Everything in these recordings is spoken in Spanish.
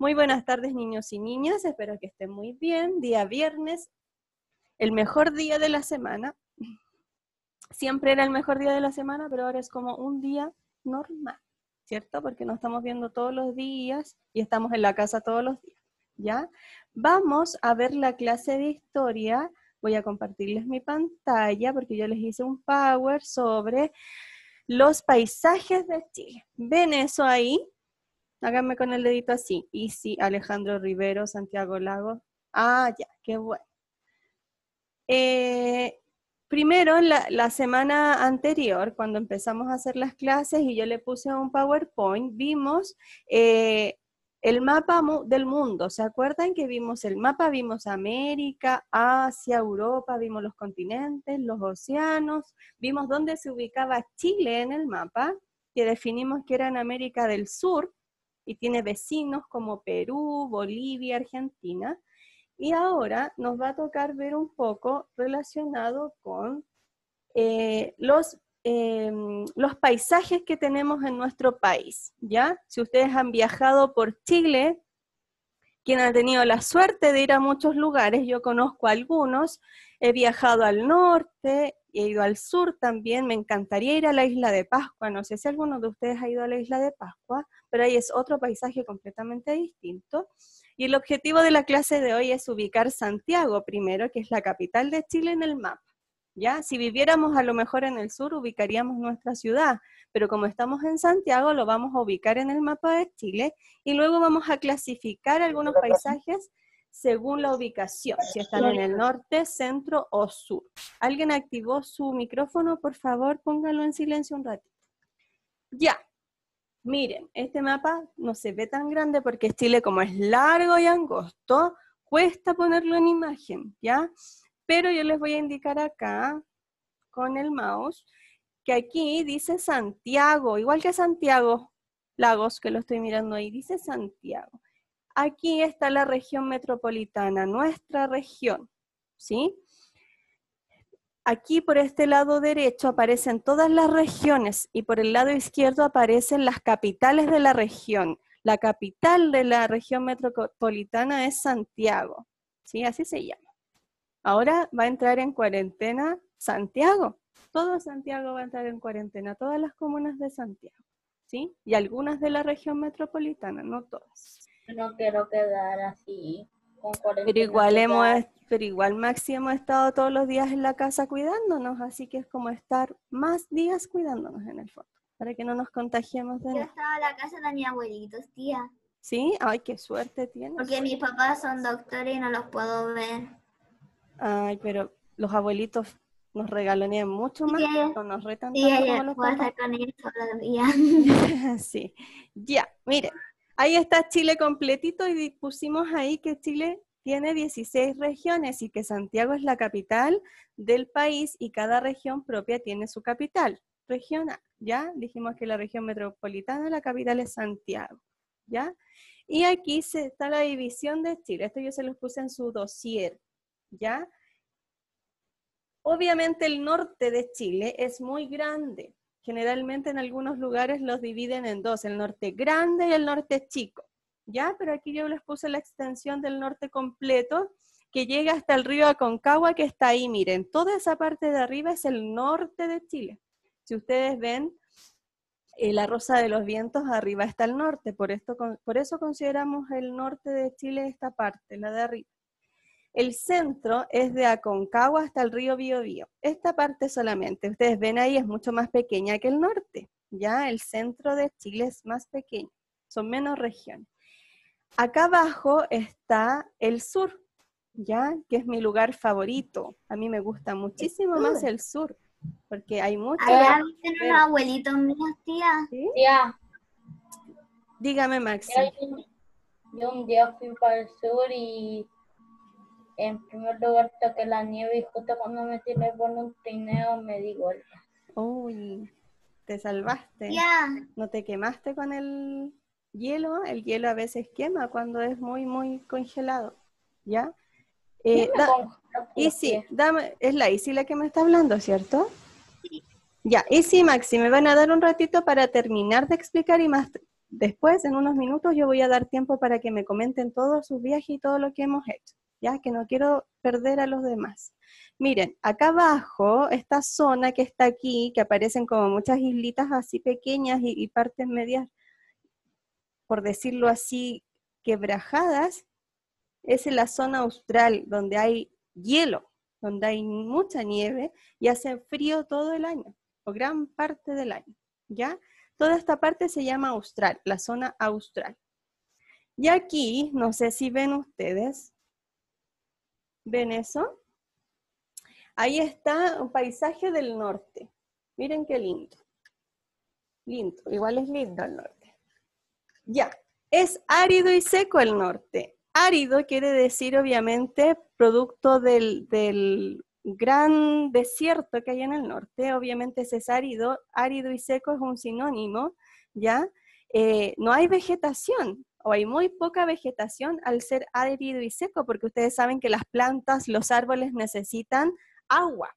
Muy buenas tardes niños y niñas, espero que estén muy bien. Día viernes, el mejor día de la semana. Siempre era el mejor día de la semana, pero ahora es como un día normal, ¿cierto? Porque nos estamos viendo todos los días y estamos en la casa todos los días, ¿ya? Vamos a ver la clase de historia. Voy a compartirles mi pantalla porque yo les hice un power sobre los paisajes de Chile. ¿Ven eso ahí? Háganme con el dedito así. Y sí, Alejandro Rivero, Santiago Lago. Ah, ya, qué bueno. Eh, primero, la, semana anterior, cuando empezamos a hacer las clases y yo le puse un PowerPoint, vimos eh, el mapa del mundo. ¿Se acuerdan que vimos el mapa? Vimos América, Asia, Europa, vimos los continentes, los océanos, vimos dónde se ubicaba Chile en el mapa, que definimos que era en América del Sur, y tiene vecinos como Perú, Bolivia, Argentina. Y ahora nos va a tocar ver un poco relacionado con eh, los, em, los paisajes que tenemos en nuestro país, ¿ya? Si ustedes han viajado por Chile, quien ha tenido la suerte de ir a muchos lugares, yo conozco algunos, he viajado al norte, he ido al sur también, me encantaría ir a la isla de Pascua, no sé si alguno de ustedes ha ido a la isla de Pascua, pero ahí es otro paisaje completamente distinto. Y el objetivo de la clase de hoy es ubicar Santiago primero, que es la capital de Chile en el mapa. ¿Ya? Si viviéramos a lo mejor en el sur, ubicaríamos nuestra ciudad, pero como estamos en Santiago, lo vamos a ubicar en el mapa de Chile y luego vamos a clasificar algunos paisajes según la ubicación, si están en el norte, centro o sur. ¿Alguien activó su micrófono? Por favor, póngalo en silencio un ratito. Ya, Miren, este mapa no se ve tan grande porque Chile como es largo y angosto, cuesta ponerlo en imagen, ¿ya? Pero yo les voy a indicar acá con el mouse que aquí dice Santiago, igual que Santiago Lagos, que lo estoy mirando ahí, dice Santiago. Aquí está la región metropolitana, nuestra región, ¿sí? aquí por este lado derecho aparecen todas las regiones y por el lado izquierdo aparecen las capitales de la región. La capital de la región metropolitana es Santiago, ¿sí? Así se llama. Ahora va a entrar en cuarentena Santiago. Todo Santiago va a entrar en cuarentena, todas las comunas de Santiago, ¿sí? Y algunas de la región metropolitana, no todas. No quiero quedar así. Pero igual hemos, pero igual Maxi hemos estado todos los días en la casa cuidándonos, así que es como estar más días cuidándonos en el fondo, para que no nos contagiemos de Yo he estado en la casa de mis abuelitos, tía. ¿Sí? Ay, qué suerte tienes. Porque mis papás son doctores y no los puedo ver. Ay, pero los abuelitos nos regalonean mucho más, yeah. nos retan tanto como los estar Con días. sí, ya, mire, Ahí está Chile completito y pusimos ahí que Chile tiene 16 regiones y que Santiago es la capital del país y cada región propia tiene su capital. regional, ¿ya? Dijimos que la región metropolitana, la capital es Santiago, ¿ya? Y aquí se, está la división de Chile. Esto yo se los puse en su dossier, ¿ya? Obviamente el norte de Chile es muy grande, Generalmente en algunos lugares los dividen en dos, el norte grande y el norte chico. ¿Ya? Pero aquí yo les puse la extensión del norte completo que llega hasta el río Aconcagua que está ahí, miren, toda esa parte de arriba es el norte de Chile. Si ustedes ven, eh, la rosa de los vientos arriba está el norte, por, esto, por eso consideramos el norte de Chile esta parte, la de arriba. El centro es de Aconcagua hasta el río Biobío. Esta parte solamente, ustedes ven ahí, es mucho más pequeña que el norte. Ya el centro de Chile es más pequeño, son menos regiones. Acá abajo está el sur, ya que es mi lugar favorito. A mí me gusta muchísimo más el sur, porque hay mucho... Allá viven unos abuelitos míos, Tía. Dígame, Maxi. Yo un día fui para el sur y en primer lugar toqué la nieve y justo cuando me tiré por un trineo me di vuelta. Uy, te salvaste. Ya. No te quemaste con el hielo. El hielo a veces quema cuando es muy, muy congelado. ¿Ya? Eh, y sí, es la Isi la que me está hablando, ¿cierto? Sí. Ya, y sí, Maxi, me van a dar un ratito para terminar de explicar y más después, en unos minutos, yo voy a dar tiempo para que me comenten todos sus viajes y todo lo que hemos hecho ya que no quiero perder a los demás. Miren, acá abajo, esta zona que está aquí, que aparecen como muchas islitas así pequeñas y, partes medias, por decirlo así, quebrajadas, es la zona austral, donde hay hielo, donde hay mucha nieve y hace frío todo el año, o gran parte del año, ¿ya? Toda esta parte se llama austral, la zona austral. Y aquí, no sé si ven ustedes, ¿Ven eso? Ahí está un paisaje del norte. Miren qué lindo. Lindo, igual es lindo el norte. Ya, es árido y seco el norte. Árido quiere decir obviamente producto del, gran desierto que hay en el norte. Obviamente ese es árido. Árido y seco es un sinónimo, ¿ya? Eh, no hay vegetación, o hay muy poca vegetación al ser árido y seco, porque ustedes saben que las plantas, los árboles necesitan agua.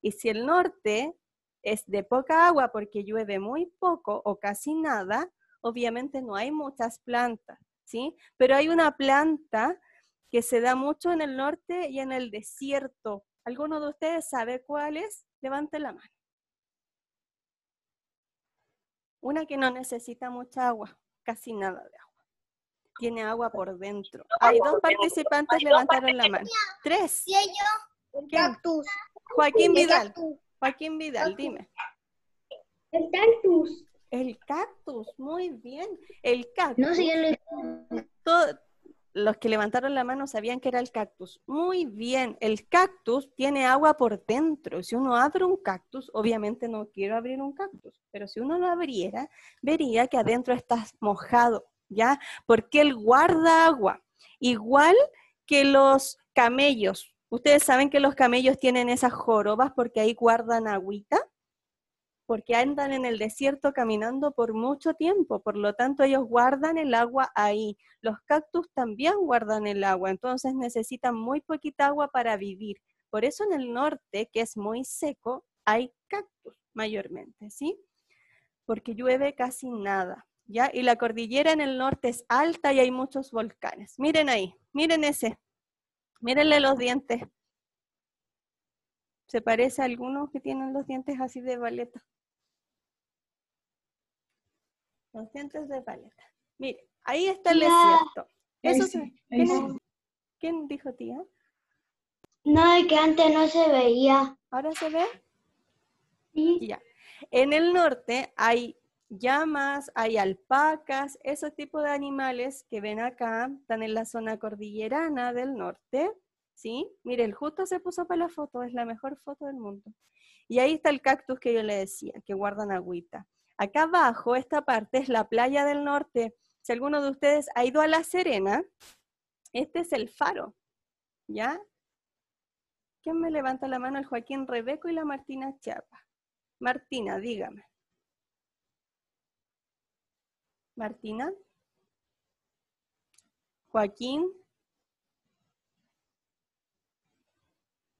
Y si el norte es de poca agua porque llueve muy poco o casi nada, obviamente no hay muchas plantas, ¿sí? Pero hay una planta que se da mucho en el norte y en el desierto. ¿Alguno de ustedes sabe cuál es? Levante la mano. Una que no necesita mucha agua, casi nada de agua tiene agua por dentro. Hay dos participantes levantaron la mano. Tres. cactus. Joaquín Vidal. Joaquín Vidal, dime. El cactus. El cactus, muy bien. El cactus. No, los que levantaron la mano sabían que era el cactus. Muy bien, el cactus tiene agua por dentro. Si uno abre un cactus, obviamente no quiero abrir un cactus, pero si uno lo abriera, vería que adentro está mojado. ¿ya? Porque él guarda agua, igual que los camellos. Ustedes saben que los camellos tienen esas jorobas porque ahí guardan agüita, porque andan en el desierto caminando por mucho tiempo, por lo tanto ellos guardan el agua ahí. Los cactus también guardan el agua, entonces necesitan muy poquita agua para vivir. Por eso en el norte, que es muy seco, hay cactus mayormente, ¿sí? Porque llueve casi nada. Y la cordillera en el norte es alta y hay muchos volcanes. Miren ahí, miren ese, mírenle los dientes. ¿Se parece a alguno que tienen los dientes así de baleta? Los dientes de paleta. Miren, ahí está el desierto. ¿quién, dijo tía? No, es que antes no se veía. ¿Ahora se ve? Sí. Ya. En el norte hay llamas, hay alpacas, esos tipos de animales que ven acá, están en la zona cordillerana del norte, ¿sí? el justo se puso para la foto, es la mejor foto del mundo. Y ahí está el cactus que yo le decía, que guardan agüita. Acá abajo, esta parte es la playa del norte. Si alguno de ustedes ha ido a La Serena, este es el faro, ¿ya? ¿Quién me levanta la mano? El Joaquín Rebeco y la Martina Chapa. Martina, dígame. Martina, Joaquín,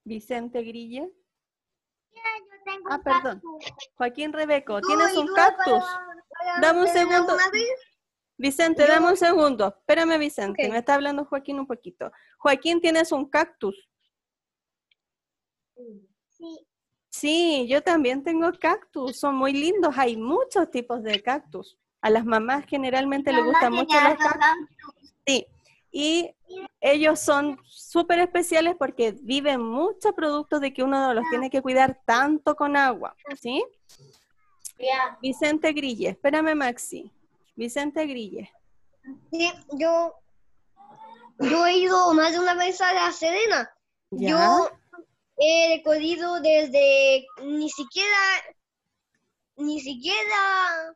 Vicente Grille. Ah, perdón. Joaquín Rebeco, ¿tienes un cactus? dame un segundo. Vicente, dame un segundo. Espérame, Vicente. Me está hablando Joaquín un poquito. Joaquín, ¿tienes un cactus? Sí. Sí, yo también tengo cactus. Son muy lindos. Hay muchos tipos de cactus. A las mamás generalmente les gusta mucho Sí, y ellos son súper especiales porque viven muchos productos de que uno los tiene que cuidar tanto con agua, ¿sí? Vicente Grille, espérame Maxi. Vicente Grille. Sí, yo, yo he ido más de una vez a la Serena. Yo he recorrido desde ni siquiera, ni siquiera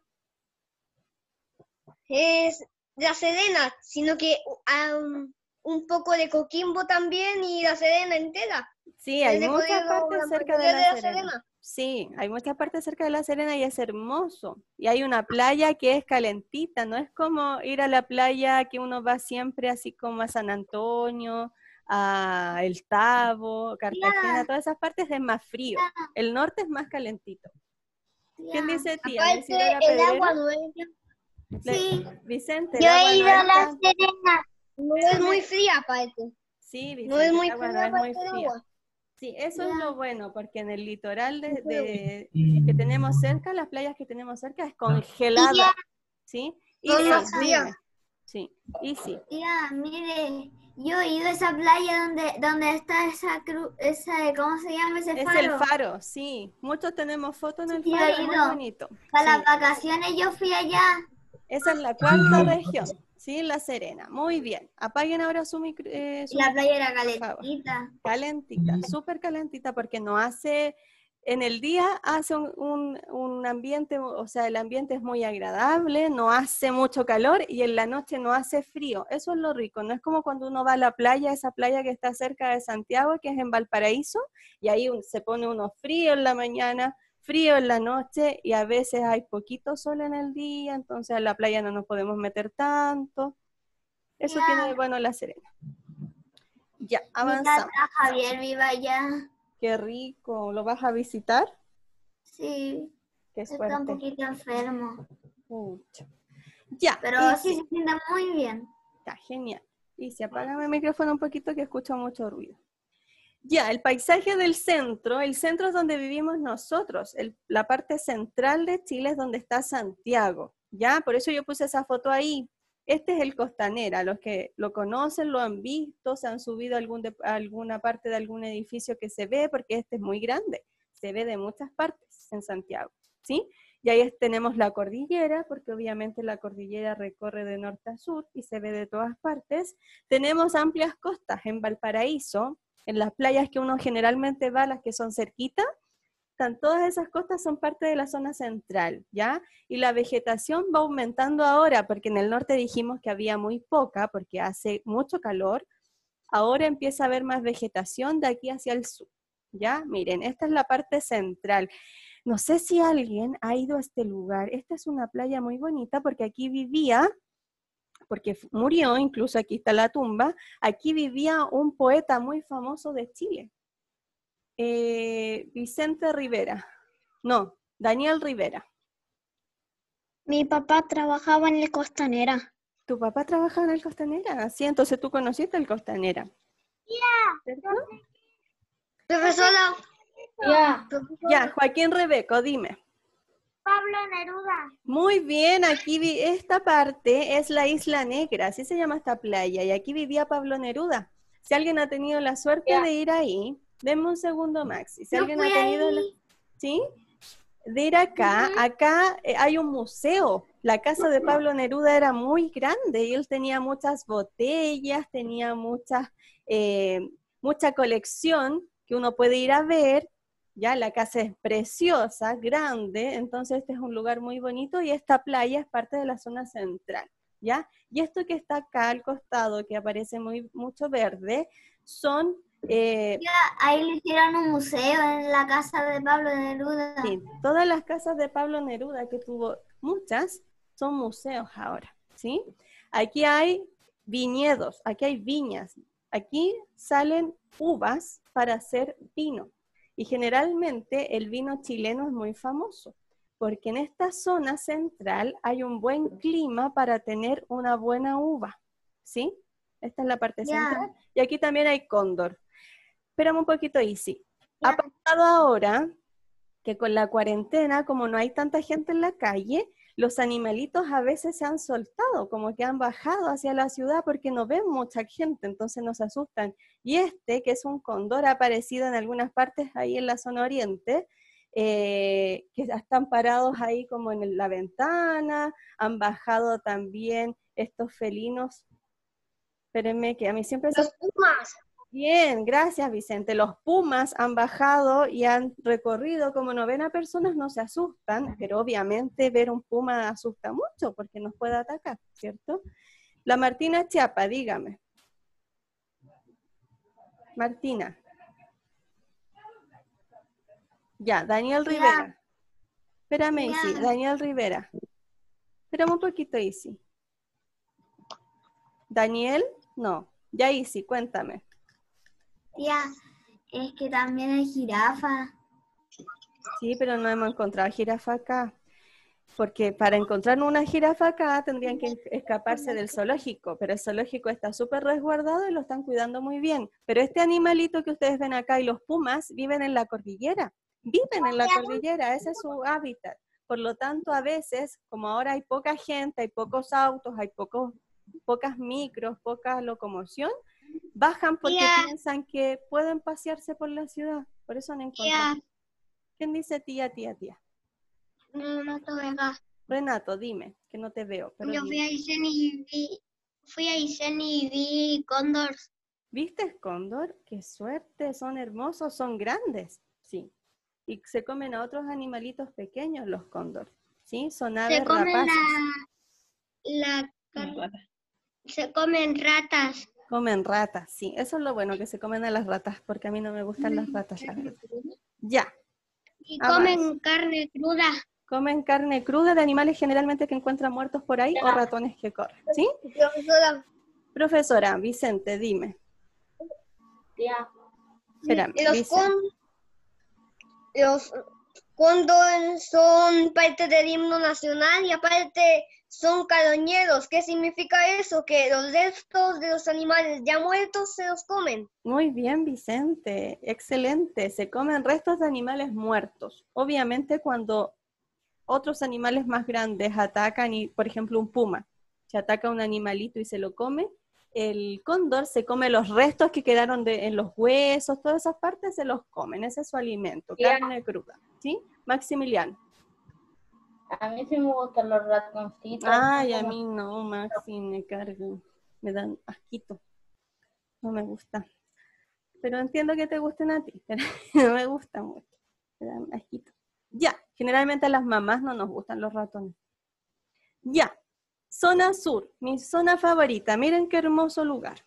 es la Serena, sino que um, un poco de Coquimbo también y la Serena entera. Sí, hay muchas partes cerca de la, Serena. Sí, hay muchas partes cerca de la Serena y es hermoso. Y hay una playa que es calentita, no es como ir a la playa que uno va siempre así como a San Antonio, a El Tabo, Cartagena, todas esas partes es más frío. El norte es más calentito. ¿Quién dice tía? Aparte, el agua dueña. Sí. Vicente. Yo he ido a La Serena. No es muy fría, Sí, No es muy fría. Sí, eso es lo bueno, porque en el litoral de, que tenemos cerca, las playas que tenemos cerca es congelada. ¿Sí? Y Sí, y sí. Mira, mire, yo he ido a esa playa donde, donde está esa cruz, esa, ¿cómo se llama ese faro? Es el faro, sí. Muchos tenemos fotos en el faro, bonito. Para las vacaciones yo fui allá esa es la cuarta región, ¿sí? La Serena. Muy bien. Apaguen ahora su micro. Eh, la playa era calentita. Calentita, súper calentita, porque no hace. En el día hace un, un, ambiente, o sea, el ambiente es muy agradable, no hace mucho calor y en la noche no hace frío. Eso es lo rico. No es como cuando uno va a la playa, esa playa que está cerca de Santiago, que es en Valparaíso, y ahí se pone uno frío en la mañana frío en la noche y a veces hay poquito sol en el día, entonces a la playa no nos podemos meter tanto. Eso tiene de bueno la Serena. Ya, avanzamos. Javier viva ya. Qué rico. ¿Lo vas a visitar? Sí. Qué Está un poquito enfermo. Mucho. Ya. Pero sí se siente muy bien. Está genial. Y si apaga mi micrófono un poquito que escucho mucho ruido. Ya, el paisaje del centro, el centro es donde vivimos nosotros, la parte central de Chile es donde está Santiago, ya, por eso yo puse esa foto ahí. Este es el Costanera, los que lo conocen, lo han visto, se han subido a alguna parte de algún edificio que se ve, porque este es muy grande, se ve de muchas partes en Santiago, ¿sí? Y ahí tenemos la cordillera, porque obviamente la cordillera recorre de norte a sur y se ve de todas partes. Tenemos amplias costas en Valparaíso, en las playas que uno generalmente va, las que son cerquitas, están, todas esas costas son parte de la zona central, ¿ya? Y la vegetación va aumentando ahora, porque en el norte dijimos que había muy poca, porque hace mucho calor, ahora empieza a haber más vegetación de aquí hacia el sur, ¿ya? Miren, esta es la parte central. No sé si alguien ha ido a este lugar. Esta es una playa muy bonita porque aquí vivía porque murió, incluso aquí está la tumba, aquí vivía un poeta muy famoso de Chile, eh, Vicente Rivera, no, Daniel Rivera. Mi papá trabajaba en el Costanera. ¿Tu papá trabajaba en el Costanera? Ah, sí, entonces tú conociste el Costanera. Ya. ¿Perdón? Profesora. Ya. Joaquín Rebeco, dime. Pablo Neruda. Muy bien, aquí esta parte es la Isla Negra, así se llama esta playa, y aquí vivía Pablo Neruda. Si alguien ha tenido la suerte de ir ahí, denme un segundo, Maxi. Si alguien ha tenido ¿Sí? De ir acá, acá eh, hay un museo. La casa de Pablo Neruda era muy grande y él tenía muchas botellas, tenía eh, mucha colección que uno puede ir a ver ya la casa es preciosa, grande, entonces este es un lugar muy bonito y esta playa es parte de la zona central, ¿ya? Y esto que está acá al costado, que aparece muy, mucho verde, son... Eh, ahí le hicieron un museo en la casa de Pablo Neruda. Sí, todas las casas de Pablo Neruda, que tuvo muchas, son museos ahora, ¿sí? Aquí hay viñedos, aquí hay viñas, aquí salen uvas para hacer vino. Y generalmente el vino chileno es muy famoso, porque en esta zona central hay un buen clima para tener una buena uva, ¿sí? Esta es la parte central. Y aquí también hay cóndor. Espérame un poquito, Isi. Ha pasado ahora que con la cuarentena, como no hay tanta gente en la calle, los animalitos a veces se han soltado, como que han bajado hacia la ciudad porque no ven mucha gente, entonces nos asustan. Y este, que es un condor, ha aparecido en algunas partes ahí en la zona oriente, eh, que están parados ahí como en la ventana, han bajado también estos felinos. Espérenme, que a mí siempre... Los pumas. Bien, gracias Vicente. Los Pumas han bajado y han recorrido como novena personas, no se asustan, pero obviamente ver un Puma asusta mucho porque nos puede atacar, ¿cierto? La Martina Chiapa, dígame. Martina. Ya, Daniel Rivera. Espérame, Isi. Daniel Rivera. Espérame un poquito, Isi. Daniel, no. Ya, Isi, cuéntame es que también hay jirafa. Sí, pero no hemos encontrado jirafa acá. Porque para encontrar una jirafa acá tendrían que escaparse del zoológico, pero el zoológico está súper resguardado y lo están cuidando muy bien. Pero este animalito que ustedes ven acá y los pumas viven en la cordillera, viven en la cordillera, ese es su hábitat. Por lo tanto, a veces, como ahora hay poca gente, hay pocos autos, hay pocos, pocas micros, poca locomoción, bajan porque piensan que pueden pasearse por la ciudad, por eso no encuentran. ¿Quién dice tía, tía, tía? Renato Renato, dime, que no te veo. Yo fui a, Isen y vi, fui vi cóndor. ¿Viste cóndor? ¡Qué suerte! Son hermosos, son grandes, sí. Y se comen a otros animalitos pequeños los cóndor. ¿sí? Son aves rapaces. se comen ratas. Comen ratas, sí. Eso es lo bueno, que se comen a las ratas, porque a mí no me gustan las mm, ratas. ya. Y ah, comen carne cruda. Comen carne cruda de animales generalmente que encuentran muertos por ahí o ratones que corren, ¿sí? Profesora. Profesora, Vicente, dime. Ya. Espérame, los, los son parte del himno nacional y aparte son carroñeros. ¿Qué significa eso? Que los restos de los animales ya muertos se los comen. Muy bien, Vicente. Excelente. Se comen restos de animales muertos. Obviamente cuando otros animales más grandes atacan, y, por ejemplo un puma, se ataca a un animalito y se lo come, el cóndor se come los restos que quedaron en los huesos, todas esas partes se los comen, ese es su alimento, carne cruda. ¿Sí? Maximiliano. A mí sí me gustan los ratoncitos. Ay, a mí no, Maxi, me cargo. Me dan asquito. No me gusta. Pero entiendo que te gusten a ti, pero no me gusta mucho. Me dan asquito. Ya, generalmente a las mamás no nos gustan los ratones. Ya, zona sur, mi zona favorita. Miren qué hermoso lugar.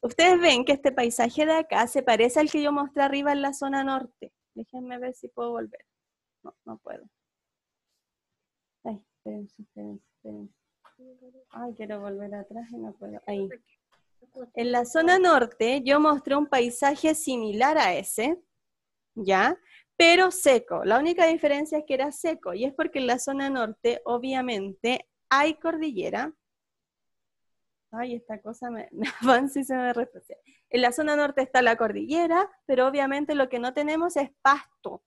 Ustedes ven que este paisaje de acá se parece al que yo mostré arriba en la zona norte. Déjenme ver si puedo volver. No, no puedo. En la zona norte yo mostré un paisaje similar a ese, ¿ya? Pero seco. La única diferencia es que era seco y es porque en la zona norte obviamente hay cordillera. Ay, esta cosa me, se me En la zona norte está la cordillera, pero obviamente lo que no tenemos es pasto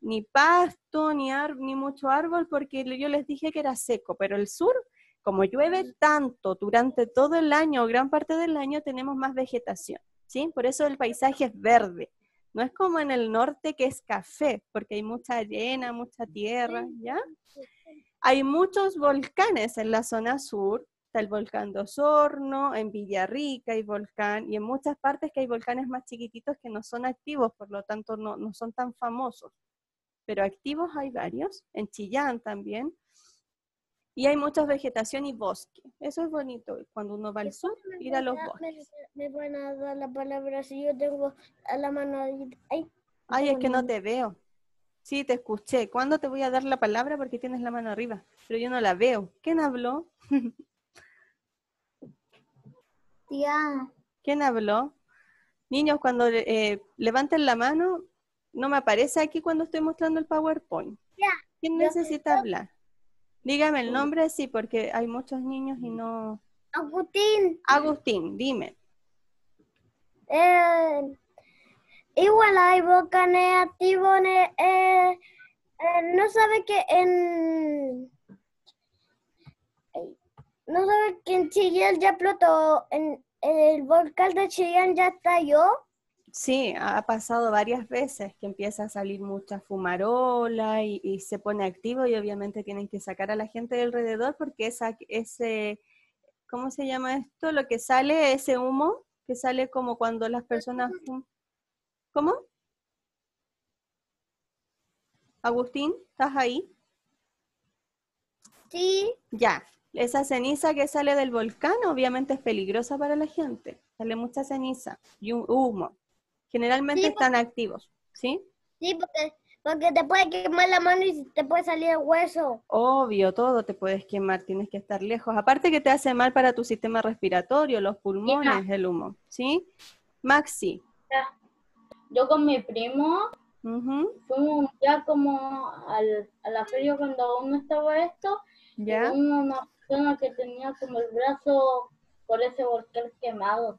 ni pasto, ni, mucho árbol, porque yo les dije que era seco, pero el sur, como llueve tanto durante todo el año, gran parte del año, tenemos más vegetación, ¿sí? Por eso el paisaje es verde. No es como en el norte que es café, porque hay mucha arena, mucha tierra, ¿ya? Hay muchos volcanes en la zona sur, está el volcán de Osorno, en Villarrica hay volcán, y en muchas partes que hay volcanes más chiquititos que no son activos, por lo tanto no son tan famosos pero activos hay varios, en Chillán también, y hay mucha vegetación y bosque. Eso es bonito, cuando uno va al sur, ir a los bosques. Me, van a dar la palabra si yo tengo la mano ahí. Ay, es que no te veo. Sí, te escuché. ¿Cuándo te voy a dar la palabra? Porque tienes la mano arriba, pero yo no la veo. ¿Quién habló? Tía. ¿Quién habló? Niños, cuando eh, levanten la mano, no me aparece aquí cuando estoy mostrando el PowerPoint. ¿Quién necesita hablar? Dígame el nombre, sí, porque hay muchos niños y no... Agustín. Agustín, dime. Eh, igual hay boca negativa. Eh, eh, no sabe que en... No sabe que en Chillán ya explotó, en el volcán de Chillán ya estalló. Sí, ha pasado varias veces que empieza a salir mucha fumarola y, se pone activo y obviamente tienen que sacar a la gente de alrededor porque esa, ese, ¿cómo se llama esto? Lo que sale, ese humo que sale como cuando las personas... ¿Cómo? Agustín, ¿estás ahí? Sí. Ya, esa ceniza que sale del volcán obviamente es peligrosa para la gente. Sale mucha ceniza y humo. Generalmente están activos, ¿sí? Sí, porque, te puede quemar la mano y te puede salir el hueso. Obvio, todo te puedes quemar, tienes que estar lejos. Aparte que te hace mal para tu sistema respiratorio, los pulmones, el humo, ¿sí? Maxi. Yo con mi primo fuimos ya como al, a la feria cuando aún no estaba esto. Ya. Y una persona que tenía como el brazo por ese volcán quemado.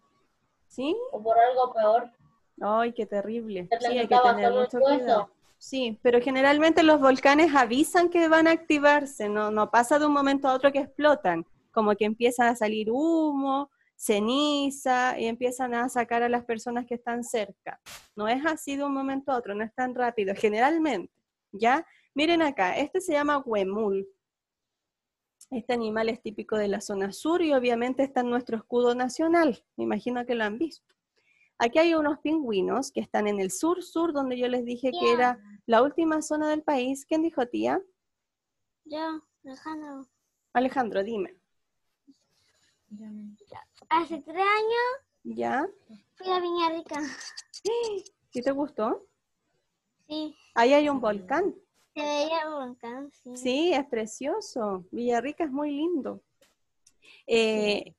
¿Sí? O por algo peor. Ay, qué terrible. Sí, hay que tener mucho cuidado. Sí, pero generalmente los volcanes avisan que van a activarse, no, no pasa de un momento a otro que explotan, como que empiezan a salir humo, ceniza y empiezan a sacar a las personas que están cerca. No es así de un momento a otro, no es tan rápido, generalmente. ¿Ya? Miren acá, este se llama huemul. Este animal es típico de la zona sur y obviamente está en nuestro escudo nacional. Me imagino que lo han visto. Aquí hay unos pingüinos que están en el sur-sur, donde yo les dije que era la última zona del país. ¿Quién dijo, tía? Yo, Alejandro. Alejandro, dime. Hace tres años. ¿Ya? Fui a Viña Rica. ¿sí te gustó? Sí. Ahí hay un volcán. Se veía un volcán, sí. Sí, es precioso. Villarrica es muy lindo. Eh,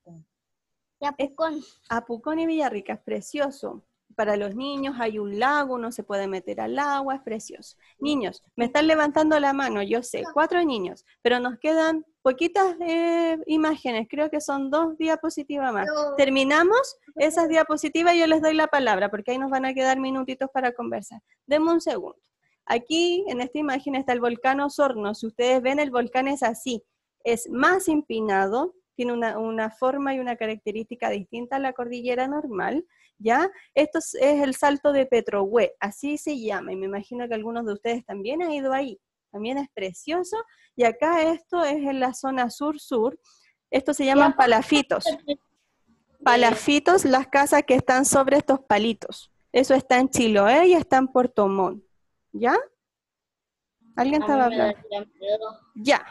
Apucón. y Villarrica, es precioso. Para los niños hay un lago, uno se puede meter al agua, es precioso. Niños, me están levantando la mano, yo sé, cuatro niños, pero nos quedan poquitas eh, imágenes, creo que son dos diapositivas más. Terminamos esas diapositivas y yo les doy la palabra, porque ahí nos van a quedar minutitos para conversar. Deme un segundo. Aquí en esta imagen está el volcán Osorno. Si ustedes ven, el volcán es así. Es más empinado, tiene una, forma y una característica distinta a la cordillera normal, ¿ya? Esto es, el salto de Petrohue, así se llama, y me imagino que algunos de ustedes también han ido ahí, también es precioso, y acá esto es en la zona sur-sur, esto se llaman palafitos. Palafitos, las casas que están sobre estos palitos. Eso está en Chiloé y está en Puerto Montt, ¿ya? ¿Alguien estaba hablando? Ya.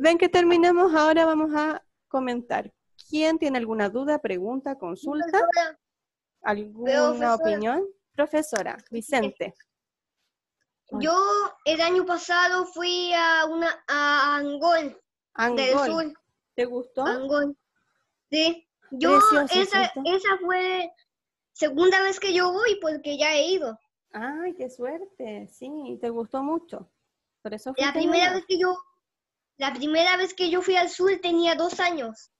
Ven que terminamos, ahora vamos a comentar. ¿Quién tiene alguna duda, pregunta, consulta? ¿Alguna opinión? Profesora, Vicente. Yo el año pasado fui a una a Angol, Angol. ¿Te gustó? Angol. Sí. Yo esa, esa fue segunda vez que yo voy porque ya he ido. Ay, qué suerte. Sí, te gustó mucho. Por eso La primera vez que yo la primera vez que yo fui al sur tenía dos años.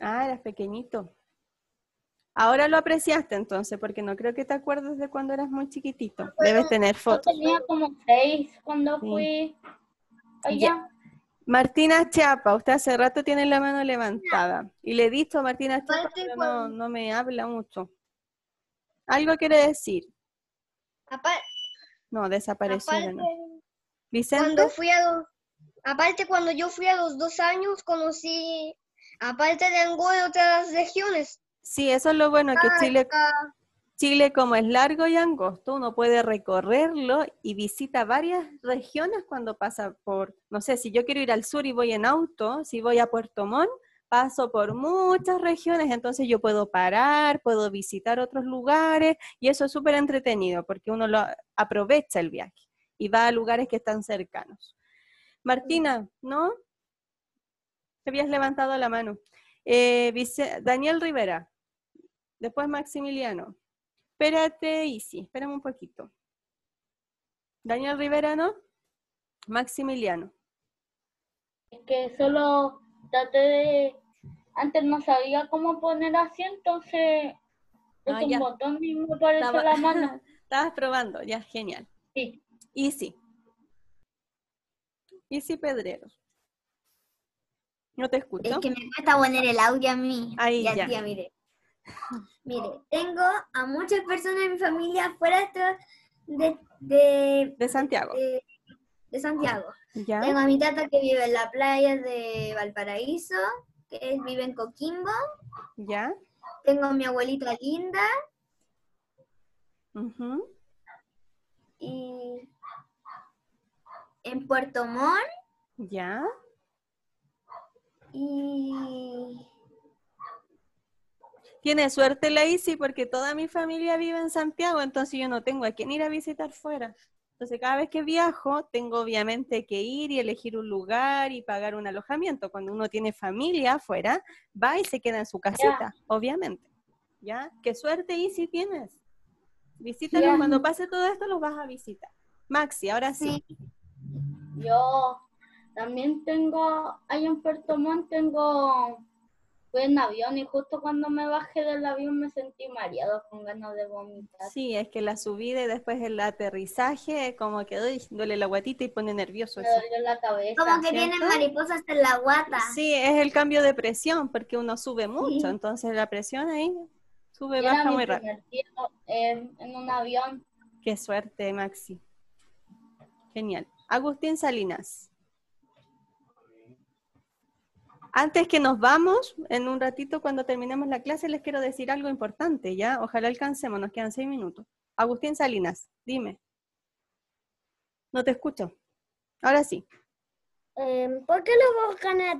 Ah, eras pequeñito. Ahora lo apreciaste entonces, porque no creo que te acuerdes de cuando eras muy chiquitito. Debes tener fotos. Yo tenía como seis cuando fui Martina Chapa, usted hace rato tiene la mano levantada. Y le he dicho a Martina Chiapa, no, me habla mucho. Algo quiere decir. no, desapareció. ¿Cuándo fui a, Aparte, cuando yo fui a los dos años, conocí, aparte de Angola, otras regiones. Sí, eso es lo bueno, que Chile, Chile como es largo y angosto, uno puede recorrerlo y visita varias regiones cuando pasa por, no sé, si yo quiero ir al sur y voy en auto, si voy a Puerto Montt, paso por muchas regiones, entonces yo puedo parar, puedo visitar otros lugares y eso es súper entretenido porque uno lo aprovecha el viaje y va a lugares que están cercanos. Martina, ¿no? Te habías levantado la mano. Eh, Daniel Rivera. Después Maximiliano. Espérate, Isi, espérame un poquito. Daniel Rivera, ¿no? Maximiliano. Es que solo traté de... Antes no sabía cómo poner así, entonces... Es ah, un botón mismo me la mano. Estabas probando, ya, genial. Sí. Easy. ¿Y sí Pedrero. No te escucho. Es que me cuesta poner el audio a mí. Ahí ya. mire. Mire, tengo a muchas personas de mi familia fuera de, de, Santiago. De, Santiago. Tengo a mi tata que vive en la playa de Valparaíso, que vive en Coquimbo. Ya. Tengo a mi abuelita Linda. Y en Puerto Montt. Ya. Y... Tiene suerte la Isi porque toda mi familia vive en Santiago, entonces yo no tengo a quién ir a visitar fuera. Entonces cada vez que viajo tengo obviamente que ir y elegir un lugar y pagar un alojamiento. Cuando uno tiene familia afuera, va y se queda en su casita, obviamente. ¿Ya? Qué suerte Isi tienes. Visítalo, cuando pase todo esto, los vas a visitar. Maxi, ahora sí. Yo también tengo, hay en Puerto Montt tengo, fui en avión y justo cuando me bajé del avión me sentí mareado con ganas de vomitar. Sí, es que la subida y después el aterrizaje, como que uy, duele la guatita y pone nervioso. Como que tiene mariposas en la guata. Sí, es el cambio de presión porque uno sube mucho, entonces la presión ahí sube, baja muy rápido. Eh, en un avión. Qué suerte, Maxi. Genial. Agustín Salinas. Antes que nos vamos, en un ratito cuando terminemos la clase les quiero decir algo importante, ¿ya? Ojalá alcancemos, nos quedan seis minutos. Agustín Salinas, dime. No te escucho. Ahora sí. Em, ¿Por qué los volcanes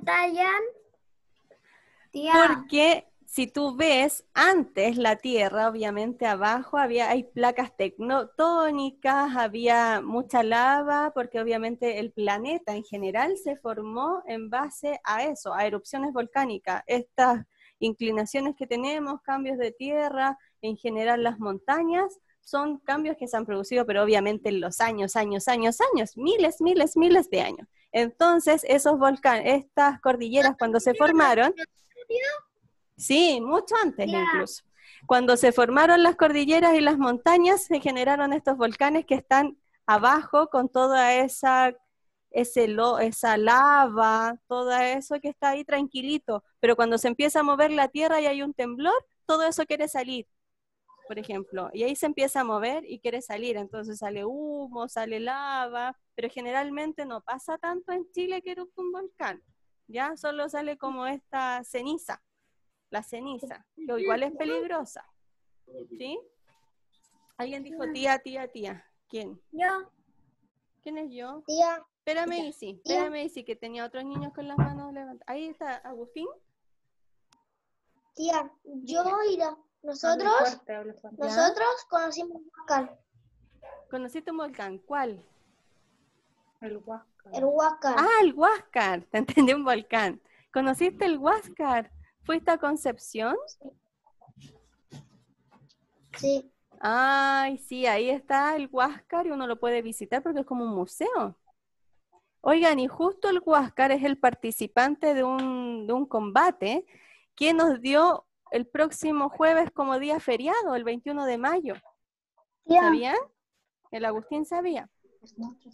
¿Por Porque si tú ves, antes la Tierra, obviamente abajo había, hay placas tectónicas, había mucha lava, porque obviamente el planeta en general se formó en base a eso, a erupciones volcánicas, estas inclinaciones que tenemos, cambios de tierra, en general las montañas, son cambios que se han producido, pero obviamente en los años, años, años, años, miles, miles, miles de años. Entonces, esos volcanes, estas cordilleras cuando se formaron... Sí, mucho antes incluso. Cuando se formaron las cordilleras y las montañas, se generaron estos volcanes que están abajo con toda esa, esa lava, todo eso que está ahí tranquilito. Pero cuando se empieza a mover la tierra y hay un temblor, todo eso quiere salir, por ejemplo. Y ahí se empieza a mover y quiere salir. Entonces sale humo, sale lava, pero generalmente no pasa tanto en Chile que erupta un volcán. Ya solo sale como esta ceniza la ceniza, lo igual es peligrosa. ¿Sí? Alguien dijo tía, tía, tía. ¿Quién? Yo. ¿Quién es yo? Tía. Espérame, Isi, espérame, que tenía otros niños con las manos levantadas. Ahí está, Agustín. Tía, yo y nosotros, nosotros conocimos un volcán. ¿Conociste un volcán? ¿Cuál? El Huáscar. El Huáscar. Ah, el Huáscar. Te entendí, un volcán. ¿Conociste el Huáscar? ¿Fuiste a Concepción? Sí. Ay, sí, ahí está el Huáscar y uno lo puede visitar porque es como un museo. Oigan, y justo el Huáscar es el participante de un, combate que nos dio el próximo jueves como día feriado, el 21 de mayo. ¿Sabían? El Agustín sabía.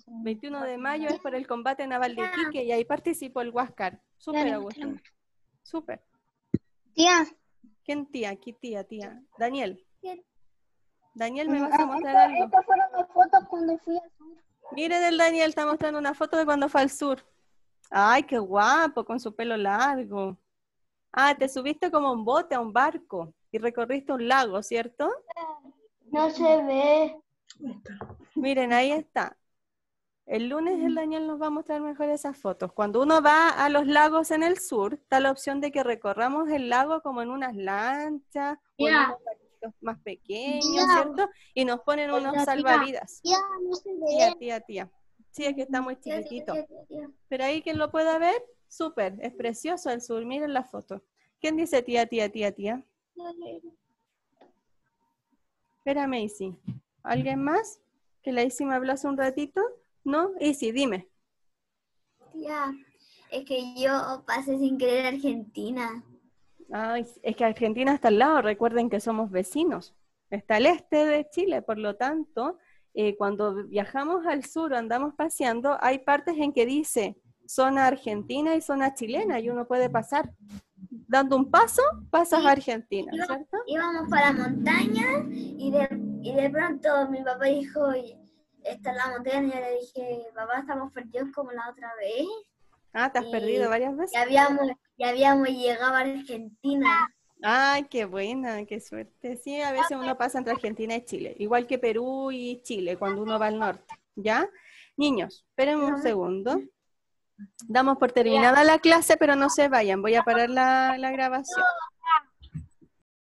21 de mayo es por el combate naval de Quique y ahí participó el Huáscar. Súper, Agustín. Súper. Tía. ¿Quién tía? Aquí tía, tía. Daniel. Daniel, me vas a ah, mostrar algo. cuando fui al sur. Miren, el Daniel está mostrando una foto de cuando fue al sur. Ay, qué guapo, con su pelo largo. Ah, te subiste como un bote a un barco y recorriste un lago, ¿cierto? No se ve. Miren, ahí está. El lunes el Daniel nos va a mostrar mejor esas fotos. Cuando uno va a los lagos en el sur, está la opción de que recorramos el lago como en unas lanchas o en unos más pequeños, ¿cierto? Y nos ponen unos salvavidas. Tía, tía, tía, Sí, es que está muy chiquitito. Pero ahí quien lo pueda ver, súper, es precioso el sur. Miren la foto. ¿Quién dice tía, tía, tía, tía? Espérame, Isi. ¿Alguien más? Que la Isi me habló hace un ratito. ¿No? Y sí, dime. Ya, es que yo pasé sin querer a Argentina. Ay, es que Argentina está al lado, recuerden que somos vecinos. Está al este de Chile, por lo tanto, eh, cuando viajamos al sur, andamos paseando, hay partes en que dice zona argentina y zona chilena y uno puede pasar. Dando un paso, pasas a Argentina, Iba, Íbamos para la montaña y de, y de pronto mi papá dijo, Oye, esta es la montaña, le dije, papá, estamos perdidos como la otra vez. Ah, te has perdido varias veces. Ya habíamos, llegado a Argentina. Ay, qué buena, qué suerte. Sí, a veces uno pasa entre Argentina y Chile, igual que Perú y Chile cuando uno va al norte, ¿ya? Niños, esperen un segundo. Damos por terminada la clase, pero no se vayan, voy a parar la grabación.